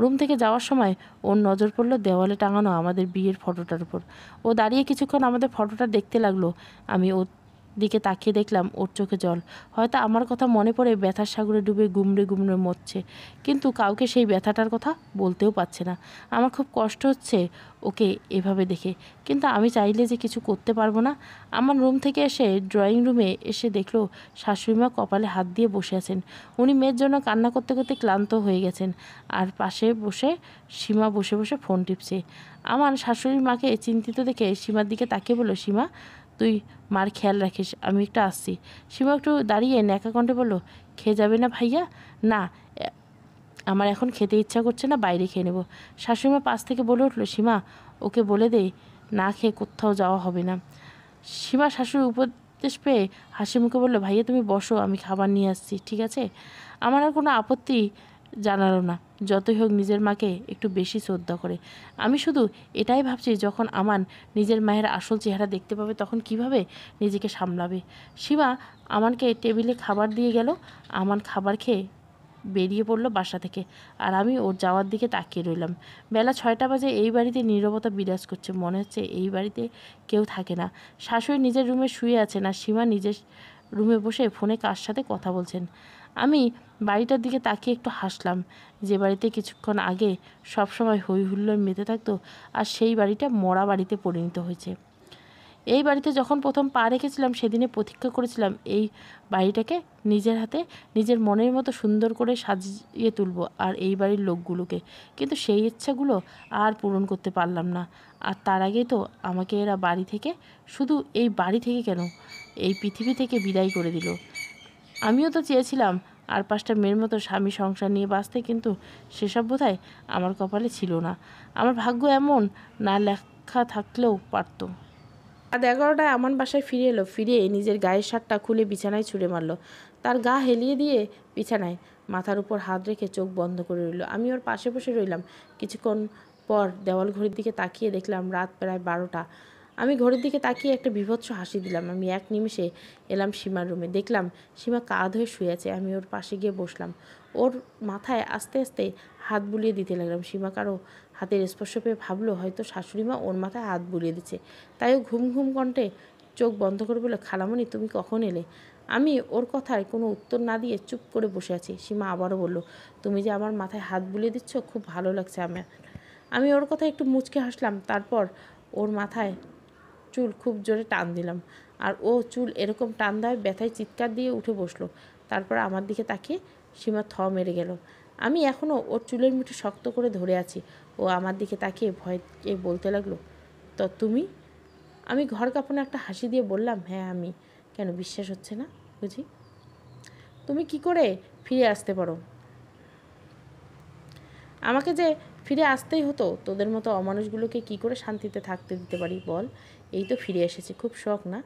S1: রুম থেকে যাওয়ার সময় ওর নজর পড়লো দেওয়ালে টাঙানো আমাদের বিয়ের ফটোটার উপর ও দাঁড়িয়ে কিছুক্ষণ আমাদের ফটোটা দেখতে লাগলো আমি ওর দিকে তাকিয়ে দেখলাম ওর চোখে জল হয়তো আমার কথা মনে পড়ে ব্যথার সাগরে ডুবে গুমড়ে গুমড়ে মরছে কিন্তু কাউকে সেই ব্যথাটার কথা বলতেও পারছে না আমার খুব কষ্ট হচ্ছে ওকে এভাবে দেখে কিন্তু আমি চাইলে যে কিছু করতে পারবো না আমার রুম থেকে এসে ড্রয়িং রুমে এসে দেখলো শাশুড়িমা কপালে হাত দিয়ে বসে আছেন উনি মেয়ের জন্য কান্না করতে করতে ক্লান্ত হয়ে গেছেন আর পাশে বসে সীমা বসে বসে ফোন টিপছে আমার শাশুড়ির মাকে চিন্তিত দেখে সীমার দিকে তাকিয়ে বলো সীমা তুই মার খেয়াল রাখিস আমি একটু আসছি সীমা একটু দাঁড়িয়ে ন্যাকা কণ্ঠে বললো খেয়ে যাবে না ভাইয়া না আমার এখন খেতে ইচ্ছা করছে না বাইরে খেয়ে নেব শাশুড়িমা পাশ থেকে বলে উঠলো সীমা ওকে বলে দে না খেয়ে কোথাও যাওয়া হবে না সীমা শাশুড়ি উপদেশ পেয়ে হাসি মুখে বললো ভাইয়া তুমি বসো আমি খাবার নিয়ে আসছি ঠিক আছে আমার আর কোনো আপত্তি জানালো না যতই হোক নিজের মাকে একটু বেশি শ্রদ্ধা করে আমি শুধু এটাই ভাবছি যখন আমার নিজের মায়ের আসল চেহারা দেখতে পাবে তখন কিভাবে নিজেকে সামলাবে শিবা আমানকে টেবিলে খাবার দিয়ে গেল আমার খাবার খেয়ে বেরিয়ে পড়লো বাসা থেকে আর আমি ওর যাওয়ার দিকে তাকিয়ে রইলাম বেলা ছয়টা বাজে এই বাড়িতে নীরবতা বিরাজ করছে মনে হচ্ছে এই বাড়িতে কেউ থাকে না শাশুড়ি নিজের রুমে শুয়ে আছেন আর সীমা নিজের রুমে বসে ফোনে কার সাথে কথা বলছেন আমি বাড়িটার দিকে তাকিয়ে একটু হাসলাম যে বাড়িতে কিছুক্ষণ আগে সবসময় হই হুল্লোড় মেতে থাকতো আর সেই বাড়িটা মরা বাড়িতে পরিণত হয়েছে এই বাড়িতে যখন প্রথম পা রেখেছিলাম সেদিনে প্রতীক্ষা করেছিলাম এই বাড়িটাকে নিজের হাতে নিজের মনের মতো সুন্দর করে সাজিয়ে তুলব আর এই বাড়ির লোকগুলোকে কিন্তু সেই ইচ্ছাগুলো আর পূরণ করতে পারলাম না আর তার আগে তো আমাকে এরা বাড়ি থেকে শুধু এই বাড়ি থেকে কেন এই পৃথিবী থেকে বিদায় করে দিল আমিও তো চেয়েছিলাম আর পাঁচটা মেয়ের মতো স্বামী সংসার নিয়ে বাঁচতে কিন্তু সেসব বোধহয় আমার কপালে ছিল না আমার ভাগ্য এমন না লেখা থাকলেও পারতো রাত এগারোটায় আমার বাসায় ফিরে এলো ফিরে নিজের গায়ের সারটা খুলে বিছানায় ছুঁড়ে মারলো তার গা হেলিয়ে দিয়ে বিছানায় মাথার উপর হাত রেখে চোখ বন্ধ করে রইল আমি ওর পাশে বসে রইলাম কিছুক্ষণ পর দেওয়াল ঘড়ির দিকে তাকিয়ে দেখলাম রাত প্রায় বারোটা আমি ঘড়ির দিকে তাকিয়ে একটা বিভৎস হাসি দিলাম আমি এক নিমেষে এলাম সীমার রুমে দেখলাম সীমা কাঁধ হয়ে শুয়ে আছে আমি ওর পাশে গিয়ে বসলাম ওর মাথায় আস্তে আস্তে হাত বুলিয়ে দিতে লাগলাম সীমা কারো হাতের স্পর্শ পেয়ে ভাবলো হয়তো শাশুড়িমা ওর মাথায় হাত বুলিয়ে দিচ্ছে তাই ও ঘুম ঘুম কণ্ঠে চোখ বন্ধ করে বলে খালামণি তুমি কখন এলে আমি ওর কথায় কোনো উত্তর না দিয়ে চুপ করে বসে আছি সীমা আবারও বলল তুমি যে আমার মাথায় হাত বুলিয়ে দিচ্ছ খুব ভালো লাগছে আমার আমি ওর কথায় একটু মুচকে হাসলাম তারপর ওর মাথায় চুল খুব জোরে টান দিলাম আর ও চুল এরকম টান দেওয়ায় ব্যথায় চিৎকার দিয়ে উঠে বসলো তারপর আমার দিকে তাকিয়ে সীমা থ মেরে গেল আমি এখনও ওর চুলের মুঠে শক্ত করে ধরে আছি ও আমার দিকে তাকিয়ে ভয়ে বলতে লাগলো তো তুমি আমি ঘর কাঁপানো একটা হাসি দিয়ে বললাম হ্যাঁ আমি কেন বিশ্বাস হচ্ছে না বুঝি তুমি কি করে ফিরে আসতে পারো আমাকে যে ফিরে আসতেই হতো তোদের মতো অমানুষগুলোকে কি করে শান্তিতে থাকতে দিতে পারি বল এই তো ফিরে এসেছে খুব শখ না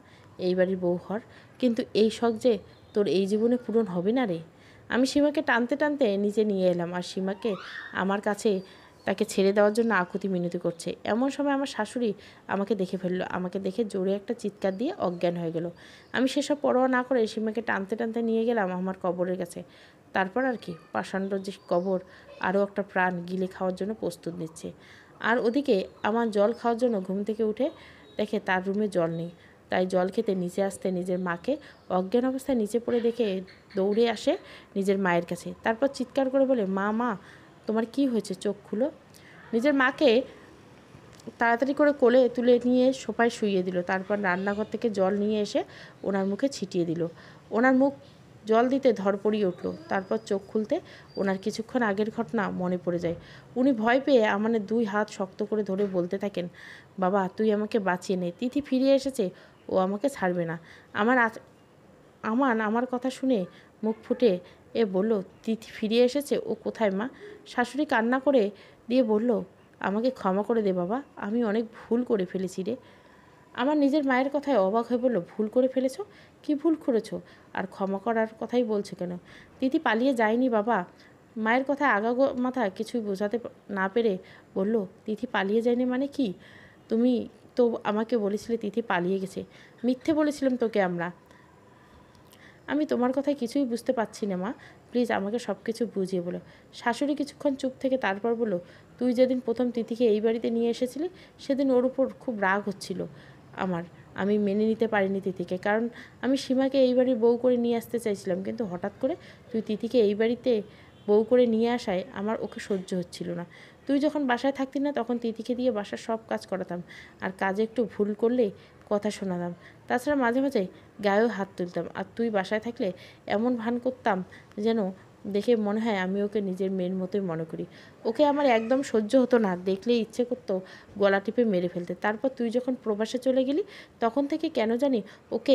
S1: এই বাড়ির বউ হর কিন্তু এই শখ যে তোর এই জীবনে পূরণ হবে না রে আমি সীমাকে টানতে টানতে নিচে নিয়ে এলাম আর সীমাকে আমার কাছে তাকে ছেড়ে দেওয়ার জন্য আকুতি মিনতি করছে এমন সময় আমার শাশুড়ি আমাকে দেখে ফেললো আমাকে দেখে জোরে একটা চিৎকার দিয়ে অজ্ঞান হয়ে গেল আমি সেসব পরোয়া না করে সীমাকে টানতে টানতে নিয়ে গেলাম আমার কবরের কাছে তারপর আর কি পাষাণ্ড যে কবর আরও একটা প্রাণ গিলে খাওয়ার জন্য প্রস্তুত নিচ্ছে আর ওদিকে আমার জল খাওয়ার জন্য ঘুম থেকে উঠে দেখে তার রুমে জল নেই তাই জল খেতে নিচে আসতে নিজের মাকে অজ্ঞান অবস্থায় নিচে পড়ে দেখে দৌড়ে আসে নিজের মায়ের কাছে তারপর চিৎকার করে বলে মা মা তোমার কি হয়েছে চোখ খুলো নিজের মাকে তাড়াতাড়ি করে কোলে তুলে নিয়ে সোফায় শুইয়ে দিল তারপর রান্নাঘর থেকে জল নিয়ে এসে ওনার মুখে ছিটিয়ে দিল ওনার মুখ জল দিতে ধরপড়ি উঠল তারপর চোখ খুলতে ওনার কিছুক্ষণ আগের ঘটনা মনে পড়ে যায় উনি ভয় পেয়ে আমাদের দুই হাত শক্ত করে ধরে বলতে থাকেন বাবা তুই আমাকে বাঁচিয়ে নে তিথি ফিরে এসেছে ও আমাকে ছাড়বে না আমার আমান আমার কথা শুনে মুখ ফুটে এ বলল তিথি ফিরে এসেছে ও কোথায় মা শাশুড়ি কান্না করে দিয়ে বলল আমাকে ক্ষমা করে দে বাবা আমি অনেক ভুল করে ফেলেছি রে আমার নিজের মায়ের কথায় অবাক হয়ে বলল ভুল করে ফেলেছ কি ভুল করেছ আর ক্ষমা করার কথাই বলছো কেন দিদি পালিয়ে যায়নি বাবা মায়ের কথা আগাগ মাথা কিছুই বোঝাতে না পেরে বলল তিথি পালিয়ে যায়নি মানে কি তুমি তো আমাকে বলেছিলে তিথি পালিয়ে গেছে মিথ্যে বলেছিলাম তোকে আমরা আমি তোমার কথা কিছুই বুঝতে পারছি না মা প্লিজ আমাকে সব কিছু বুঝিয়ে বলো শাশুড়ি কিছুক্ষণ চুপ থেকে তারপর বলো তুই যেদিন প্রথম তিথিকে এই বাড়িতে নিয়ে এসেছিলি সেদিন ওর উপর খুব রাগ হচ্ছিল আমার আমি মেনে নিতে পারিনি তিথিকে কারণ আমি সীমাকে এই বাড়ির বউ করে নিয়ে আসতে চাইছিলাম কিন্তু হঠাৎ করে তুই তিথিকে এই বাড়িতে বউ করে নিয়ে আসায় আমার ওকে সহ্য হচ্ছিল না তুই যখন বাসায় থাকতি না তখন তিথিকে দিয়ে বাসার সব কাজ করাতাম আর কাজে একটু ভুল করলে কথা শোনাতাম তাছাড়া মাঝে মাঝে গায়েও হাত তুলতাম আর তুই বাসায় থাকলে এমন ভান করতাম যেন দেখে মনে হয় আমি ওকে নিজের মেয়ের মতোই মনে করি ওকে আমার একদম সহ্য হতো না দেখলে ইচ্ছে করতো গলা টিপে মেরে ফেলতে তারপর তুই যখন প্রবাসে চলে গেলি তখন থেকে কেন জানি ওকে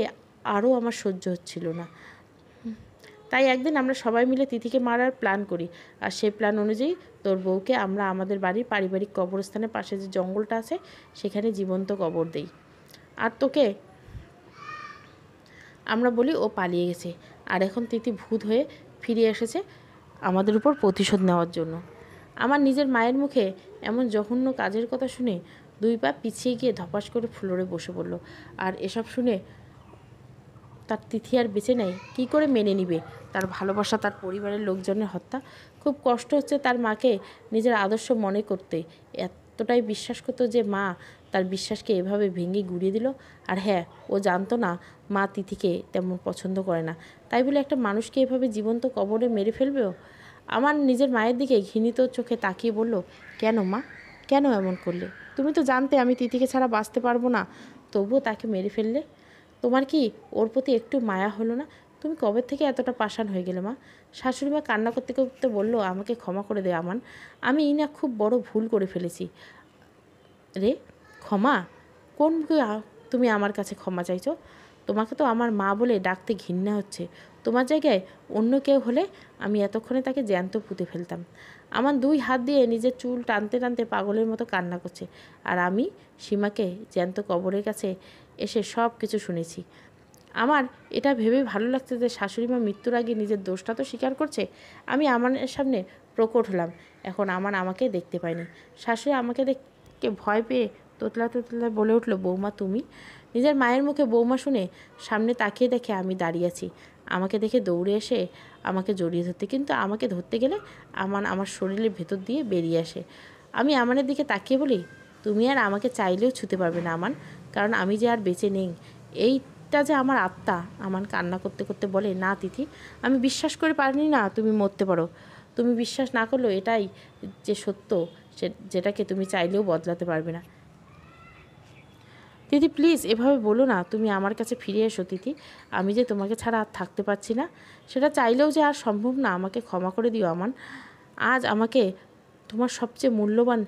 S1: আরও আমার সহ্য হচ্ছিল না তাই একদিন আমরা সবাই মিলে তিথিকে মারার প্ল্যান করি আর সেই প্ল্যান অনুযায়ী তোর বউকে আমরা আমাদের বাড়ির পারিবারিক কবরস্থানের পাশে যে জঙ্গলটা আছে সেখানে জীবন্ত কবর দেই আর তোকে আমরা বলি ও পালিয়ে গেছে আর এখন তিথি ভূত হয়ে ফিরে এসেছে আমাদের উপর প্রতিশোধ নেওয়ার জন্য আমার নিজের মায়ের মুখে এমন জঘন্য কাজের কথা শুনে দুই পা পিছিয়ে গিয়ে ধপাস করে ফ্লোরে বসে পড়ল আর এসব শুনে তার তিথি আর বেঁচে নেয় কী করে মেনে নিবে তার ভালোবাসা তার পরিবারের লোকজনের হত্যা খুব কষ্ট হচ্ছে তার মাকে নিজের আদর্শ মনে করতে এতটাই বিশ্বাস করতো যে মা তার বিশ্বাসকে এভাবে ভেঙে গুড়িয়ে দিল আর হ্যাঁ ও জানতো না মা তিথিকে তেমন পছন্দ করে না তাই বলে একটা মানুষকে এভাবে জীবন্ত কবরে মেরে ফেলবেও আমার নিজের মায়ের দিকে ঘৃণিত চোখে তাকিয়ে বলল কেন মা কেন এমন করলে তুমি তো জানতে আমি তিথিকে ছাড়া বাঁচতে পারবো না তবুও তাকে মেরে ফেললে তোমার কি ওর প্রতি একটু মায়া হলো না তুমি কবে থেকে এতটা পাষাণ হয়ে গেলে মা শাশুড়ি মা কান্না করতে করতে বলল আমাকে ক্ষমা করে দে আমান আমি না খুব বড় ভুল করে ফেলেছি রে ক্ষমা কোন তুমি আমার কাছে ক্ষমা চাইছো তোমাকে তো আমার মা বলে ডাকতে ঘৃণা হচ্ছে তোমার জায়গায় অন্য কেউ হলে আমি এতক্ষণে তাকে জ্যান্ত পুঁতে ফেলতাম আমার দুই হাত দিয়ে নিজের চুল টানতে টানতে পাগলের মতো কান্না করছে আর আমি সীমাকে জ্যান্ত কবরের কাছে এসে সব কিছু শুনেছি আমার এটা ভেবে ভালো লাগছে যে শাশুড়ি মা মৃত্যুর আগে নিজের দোষটা তো স্বীকার করছে আমি আমার সামনে প্রকট হলাম এখন আমার আমাকে দেখতে পাইনি শাশুড়ি আমাকে দেখ ভয় পেয়ে তোতলা তোতলা বলে উঠল বৌমা তুমি নিজের মায়ের মুখে বৌমা শুনে সামনে তাকিয়ে দেখে আমি দাঁড়িয়ে আছি আমাকে দেখে দৌড়ে এসে আমাকে জড়িয়ে ধরতে কিন্তু আমাকে ধরতে গেলে আমার আমার শরীরের ভেতর দিয়ে বেরিয়ে আসে আমি আমানের দিকে তাকিয়ে বলি তুমি আর আমাকে চাইলেও ছুতে পারবে না আমান কারণ আমি যে আর বেঁচে নেই এইটা যে আমার আত্মা আমান কান্না করতে করতে বলে না তিথি আমি বিশ্বাস করে পারিনি না তুমি মরতে পারো তুমি বিশ্বাস না করলেও এটাই যে সত্য সে যেটাকে তুমি চাইলেও বদলাতে পারবে না দিদি প্লিজ এভাবে বলো না তুমি আমার কাছে ফিরে এসো দিদি আমি যে তোমাকে ছাড়া আর থাকতে পারছি না সেটা চাইলেও যে আর সম্ভব না আমাকে ক্ষমা করে দিও আমার আজ আমাকে তোমার সবচেয়ে মূল্যবান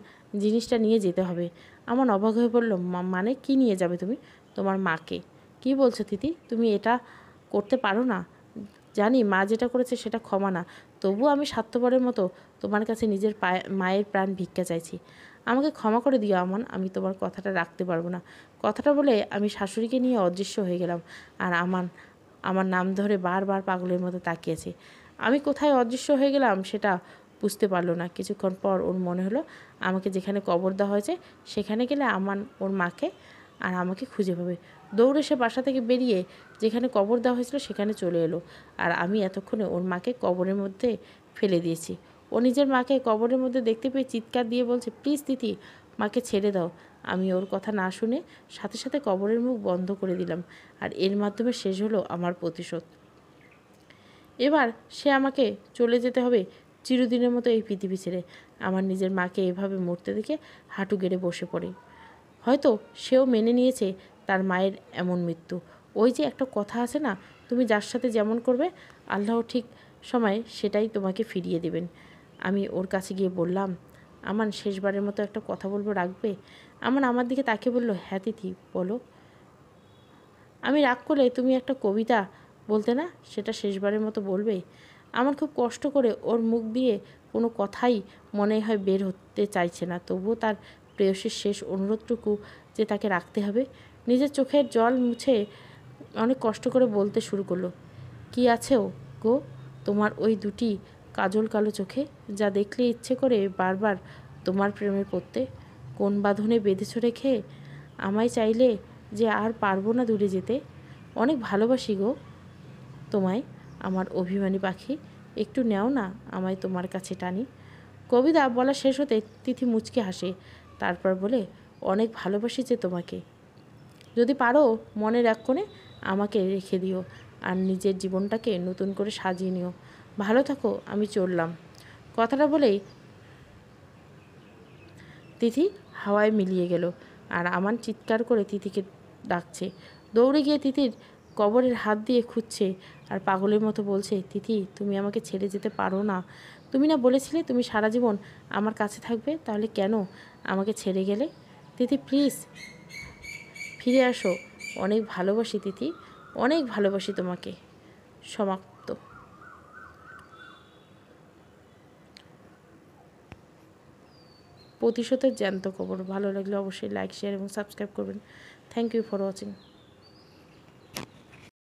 S1: জিনিসটা নিয়ে যেতে হবে আমার অবাক হয়ে পড়লো মানে কি নিয়ে যাবে তুমি তোমার মাকে কি বলছো দিদি তুমি এটা করতে পারো না জানি মা যেটা করেছে সেটা ক্ষমা না তবুও আমি স্বার্থপরের মতো তোমার কাছে নিজের পায়ে মায়ের প্রাণ ভিক্ষা চাইছি আমাকে ক্ষমা করে দিও আমান আমি তোমার কথাটা রাখতে পারবো না কথাটা বলে আমি শাশুড়িকে নিয়ে অদৃশ্য হয়ে গেলাম আর আমান আমার নাম ধরে বারবার পাগলের মতো তাকিয়েছে আমি কোথায় অদৃশ্য হয়ে গেলাম সেটা বুঝতে পারলো না কিছুক্ষণ পর ওর মনে হলো আমাকে যেখানে কবর দেওয়া হয়েছে সেখানে গেলে আমান ওর মাকে আর আমাকে খুঁজে পাবে দৌড়ে সে বাসা থেকে বেরিয়ে যেখানে কবর দেওয়া হয়েছিল সেখানে চলে এলো আর আমি এতক্ষণে ওর মাকে কবরের মধ্যে ফেলে দিয়েছি ও নিজের মাকে কবরের মধ্যে দেখতে পেয়ে চিৎকার দিয়ে বলছে প্লিজ দিদি মাকে ছেড়ে দাও আমি ওর কথা না শুনে সাথে সাথে কবরের মুখ বন্ধ করে দিলাম আর এর মাধ্যমে শেষ হলো আমার প্রতিশোধ এবার সে আমাকে চলে যেতে হবে চিরদিনের মতো এই পৃথিবী ছেড়ে আমার নিজের মাকে এভাবে মরতে দেখে হাঁটু গেড়ে বসে পড়ে হয়তো সেও মেনে নিয়েছে তার মায়ের এমন মৃত্যু ওই যে একটা কথা আছে না তুমি যার সাথে যেমন করবে আল্লাহ ঠিক সময়ে সেটাই তোমাকে ফিরিয়ে দেবেন আমি ওর কাছে গিয়ে বললাম আমার শেষবারের মতো একটা কথা বলবো রাখবে আমার আমার দিকে তাকে বললো হ্যাঁ তিথি বলো আমি রাগ করলে তুমি একটা কবিতা বলতে না সেটা শেষবারের মতো বলবে আমার খুব কষ্ট করে ওর মুখ দিয়ে কোনো কথাই মনে হয় বের হতে চাইছে না তবুও তার প্রেয়সীর শেষ অনুরোধটুকু যে তাকে রাখতে হবে নিজের চোখের জল মুছে অনেক কষ্ট করে বলতে শুরু করলো কি ও গো তোমার ওই দুটি কাজল কালো চোখে যা দেখলে ইচ্ছে করে বারবার তোমার প্রেমে পড়তে কোন বাঁধনে বেঁধেছ রেখে আমায় চাইলে যে আর পারবো না দূরে যেতে অনেক ভালোবাসি গো তোমায় আমার অভিমানী পাখি একটু নেও না আমায় তোমার কাছে টানি কবিতা বলা শেষ হতে তিথি মুচকে হাসে তারপর বলে অনেক ভালোবাসি যে তোমাকে যদি পারো মনে এক কোণে আমাকে রেখে দিও আর নিজের জীবনটাকে নতুন করে সাজিয়ে নিও ভালো থাকো আমি চললাম কথাটা বলেই তিথি হাওয়ায় মিলিয়ে গেল আর আমার চিৎকার করে তিথিকে ডাকছে দৌড়ে গিয়ে তিথির কবরের হাত দিয়ে খুঁজছে আর পাগলের মতো বলছে তিথি তুমি আমাকে ছেড়ে যেতে পারো না তুমি না বলেছিলে তুমি সারা জীবন আমার কাছে থাকবে তাহলে কেন আমাকে ছেড়ে গেলে তিথি প্লিজ ফিরে আসো অনেক ভালোবাসি তিথি অনেক ভালোবাসি তোমাকে সমাপ্ত প্রতিশোধের জ্যান্ত খবর ভালো লাগলে অবশ্যই লাইক শেয়ার এবং সাবস্ক্রাইব করবেন থ্যাংক ইউ ফর ওয়াচিং